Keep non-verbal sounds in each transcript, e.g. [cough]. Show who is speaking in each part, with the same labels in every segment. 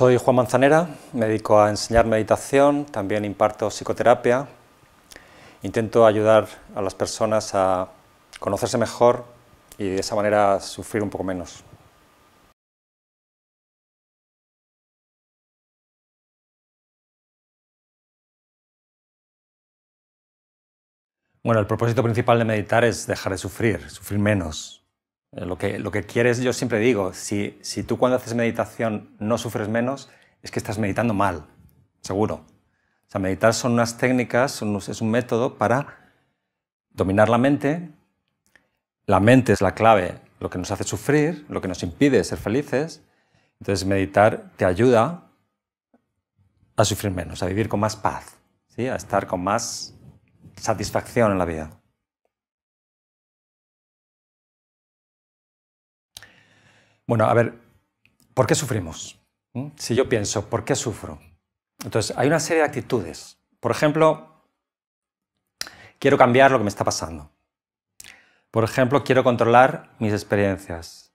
Speaker 1: Soy Juan Manzanera, me dedico a enseñar meditación, también imparto psicoterapia. Intento ayudar a las personas a conocerse mejor y de esa manera sufrir un poco menos. Bueno, el propósito principal de meditar es dejar de sufrir, sufrir menos, eh, lo que, quieres, yo siempre digo, si, tú cuando haces meditación no sufres menos, es que estás meditando mal, seguro. O meditar son unas técnicas, es un método para dominar la mente. La mente es la clave, lo que nos hace sufrir, lo que nos impide ser felices. Entonces, meditar te ayuda a sufrir menos, a vivir con más paz, ¿sí? a estar con más satisfacción en la vida. Bueno, a ver, ¿por qué sufrimos? ¿Mm? Si yo pienso, ¿por qué sufro? Entonces, hay una serie de actitudes. Por ejemplo, quiero cambiar lo que me está pasando. Por ejemplo, quiero controlar mis experiencias.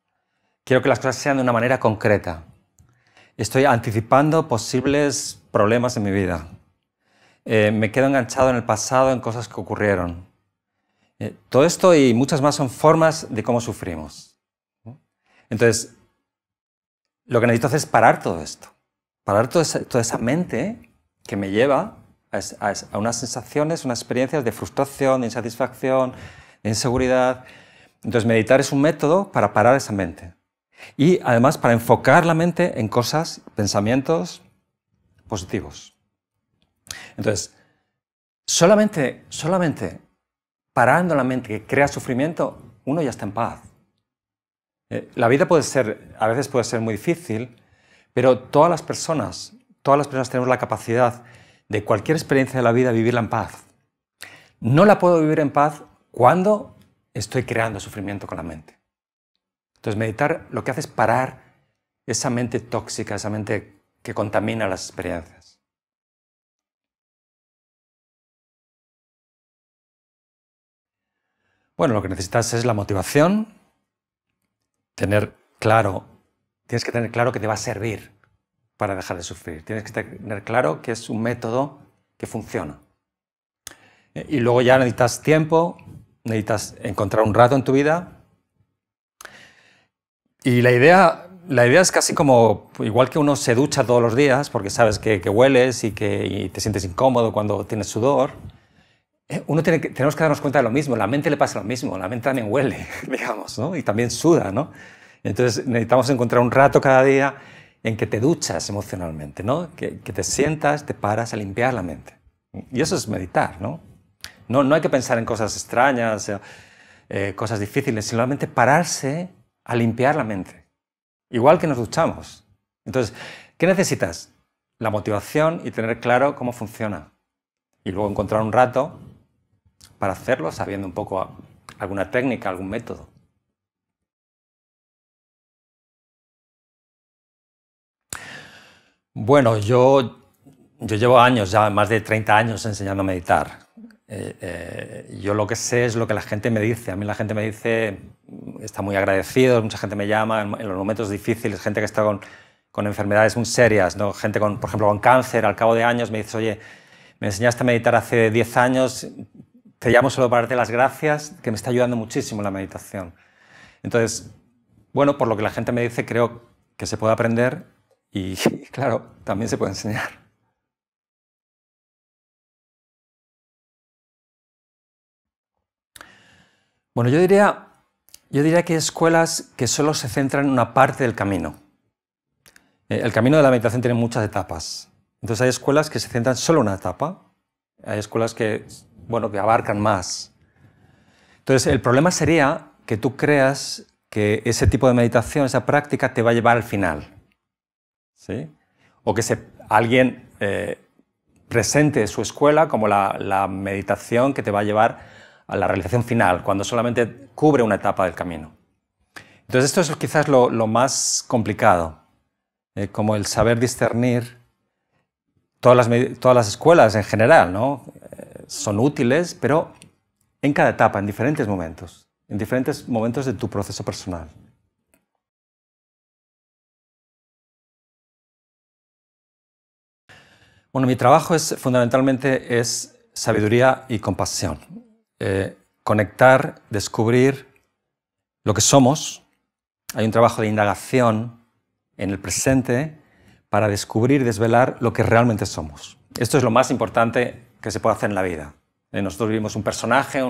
Speaker 1: Quiero que las cosas sean de una manera concreta. Estoy anticipando posibles problemas en mi vida. Eh, me quedo enganchado en el pasado, en cosas que ocurrieron. Eh, todo esto y muchas más son formas de cómo sufrimos. Entonces, lo que necesito hacer es parar todo esto, parar toda esa, mente que me lleva a, unas sensaciones, unas experiencias de frustración, de insatisfacción, de inseguridad. Entonces, meditar es un método para parar esa mente. Y además para enfocar la mente en cosas, pensamientos positivos. Entonces, solamente, solamente parando la mente que crea sufrimiento, uno ya está en paz. Eh, la vida puede ser, a veces puede ser muy difícil, pero todas las personas, todas las personas tenemos la capacidad de cualquier experiencia de la vida vivirla en paz. No la puedo vivir en paz cuando estoy creando sufrimiento con la mente. Entonces meditar lo que hace es parar esa mente tóxica, esa mente que contamina las experiencias. Bueno, lo que necesitas es la motivación, tener claro, tienes que tener claro que te va a servir para dejar de sufrir. Tienes que tener claro que es un método que funciona. Eh, y luego ya necesitas tiempo, necesitas encontrar un rato en tu vida. Y la idea, la idea es casi como, igual que uno se ducha todos los días, porque sabes que, hueles y que y te sientes incómodo cuando tienes sudor, eh, uno tiene tenemos que darnos cuenta de lo mismo. La mente le pasa lo mismo. La mente también huele, [laughs] digamos, Y también suda, Entonces necesitamos encontrar un rato cada día en que te duchas emocionalmente, ¿no? Que, te sientas, te paras a limpiar la mente. Y eso es meditar, ¿no? No, no hay que pensar en cosas extrañas, eh, eh, cosas difíciles, sino simplemente pararse a limpiar la mente. Igual que nos duchamos. Entonces, ¿qué necesitas? La motivación y tener claro cómo funciona. Y luego encontrar un rato para hacerlo sabiendo un poco alguna técnica, algún método. Bueno, yo, yo llevo años, ya más de 30 años enseñando a meditar. Eh, eh, yo lo que sé es lo que la gente me dice. A mí la gente me dice, está muy agradecido, mucha gente me llama en, los momentos difíciles, gente que está con, enfermedades muy serias, ¿no? gente con, por ejemplo, con cáncer, al cabo de años me dice, oye, me enseñaste a meditar hace 10 años, te llamo solo para darte las gracias, que me está ayudando muchísimo la meditación. Entonces, bueno, por lo que la gente me dice, creo que se puede aprender y, [laughs] claro, también se puede enseñar. Bueno, yo diría, yo diría que hay escuelas que solo se centran en una parte del camino. Eh, el camino de la meditación tiene muchas etapas. Entonces hay escuelas que se centran solo en una etapa. Hay escuelas que bueno, que abarcan más. Entonces, el problema sería que tú creas que ese tipo de meditación, esa práctica, te va a llevar al final. ¿Sí? O que se, alguien eh, presente su escuela como la, meditación que te va a llevar a la realización final, cuando solamente cubre una etapa del camino. Entonces esto es quizás lo, más complicado, eh, como el saber discernir todas las, todas las escuelas en general, ¿no? son útiles, pero en cada etapa, en diferentes momentos, en diferentes momentos de tu proceso personal. Bueno, mi trabajo es fundamentalmente es sabiduría y compasión. Eh, conectar, descubrir lo que somos. Hay un trabajo de indagación en el presente para descubrir, desvelar lo que realmente somos. Esto es lo más importante que se puede hacer en la vida. Eh, nosotros vivimos un personaje,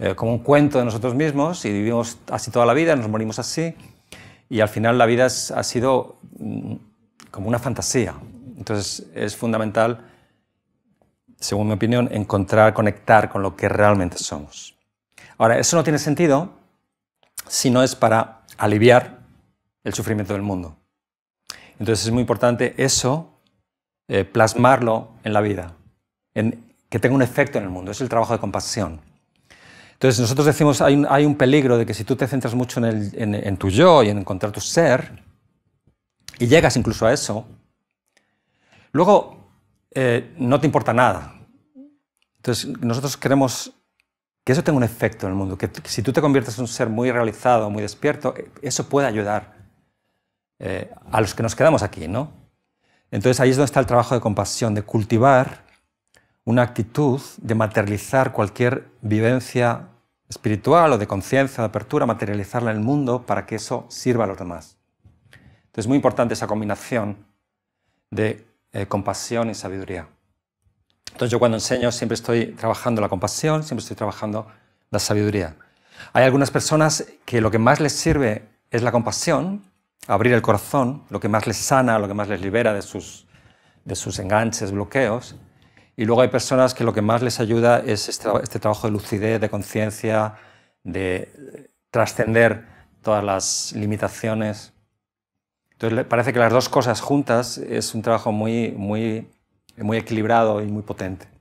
Speaker 1: eh, como un cuento de nosotros mismos y vivimos así toda la vida, nos morimos así y al final la vida ha sido mm, como una fantasía. Entonces es fundamental, según mi opinión, encontrar, conectar con lo que realmente somos. Ahora, eso no tiene sentido si no es para aliviar el sufrimiento del mundo. Entonces es muy importante eso, eh, plasmarlo en la vida que tenga un efecto en el mundo, es el trabajo de compasión. Entonces nosotros decimos, hay un, hay un peligro de que si tú te centras mucho en, tu yo y en encontrar tu ser, y llegas incluso a eso, luego eh, no te importa nada. Entonces nosotros queremos que eso tenga un efecto en el mundo, que si tú te conviertes en un ser muy realizado, muy despierto, eh, eso puede ayudar eh, a los que nos quedamos aquí, ¿no? Entonces ahí es donde está el trabajo de compasión, de cultivar una actitud de materializar cualquier vivencia espiritual o de conciencia, de apertura, materializarla en el mundo para que eso sirva a los demás. Entonces es muy importante esa combinación de eh, compasión y sabiduría. Entonces yo cuando enseño siempre estoy trabajando la compasión, siempre estoy trabajando la sabiduría. Hay algunas personas que lo que más les sirve es la compasión, abrir el corazón, lo que más les sana, lo que más les libera de sus, de sus enganches, bloqueos, y luego hay personas que lo que más les ayuda es este, este trabajo de lucidez, de conciencia, de eh, trascender todas las limitaciones. Entonces parece que las dos cosas juntas es un trabajo muy, muy, muy equilibrado y muy potente.